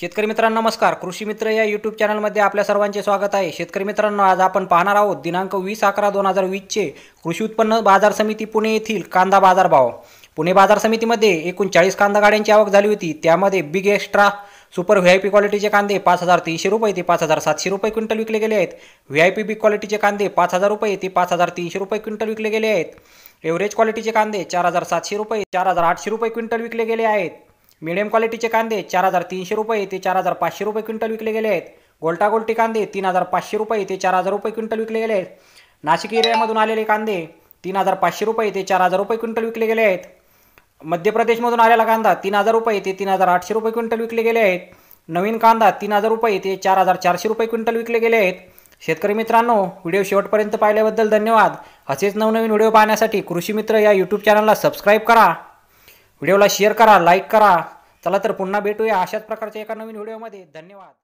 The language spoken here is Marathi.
शेतकरी मित्रांनो नमस्कार कृषी मित्र या यूट्यूब चॅनलमध्ये आपल्या सर्वांचे स्वागत आहे शेतकरी मित्रांनो आज आपण पाहणार आहोत दिनांक वीस अकरा दोन हजार वीसचे कृषी उत्पन्न बाजार समिती पुणे येथील कांदा बाजारभाव पुणे बाजार समितीमध्ये एकूण चाळीस कांदा गाड्यांची आवक झाली होती त्यामध्ये big extra super V I P क्वालिटीचे कांदे पाच हजार तीनशे रुपये ते पाच हजार सातशे रुपये क्विंटल विकले गेले आहेत व्ही आय पी बिग क्वालिटीचे कांदे पाच हजार रुपये ते पाच हजार तीनशे रुपये क्विंटल विकले गेले आहेत एव्हरेज क्वालिटीचे कांदे चार हजार सातशे रुपये चार हजार आठशे रुपये क्विंटल विकले गेले आहेत मिडियम क्वालिटीचे कांदे चार हजार तीनशे रुपये ते चार हजार पाचशे रुपये क्विंटल विकले गेले आहेत गोल्टागोल्टी कांदे तीन हजार पाचशे रुपये ते चार हजार रुपये क्विंटल विकले गेले आहेत नाशिक एरियामधून आलेले कांदे तीन हजार पाचशे रुपये ते चार हजार रुपये क्विंटल विकले गेले आहेत मध्य प्रदेशमधून आलेला कांदा तीन हजार रुपये ते तीन हजार आठशे रुपये क्विंटल विकले गेले आहेत नवीन कांदा तीन हजार रुपये ते चार हजार चारशे रुपये क्विंटल विकले गेले आहेत शेतकरी मित्रांनो व्हिडिओ शेवटपर्यंत पाहिल्याबद्दल धन्यवाद असेच नवनवीन व्हिडिओ पाहण्यासाठी कृषी मित्र या यूट्यूब चॅनलला सबस्क्राईब करा व्हिडिओला शेअर करा लाईक करा चला तर पुन्हा भेटूया अशाच प्रकारच्या एका नवीन व्हिडिओमध्ये धन्यवाद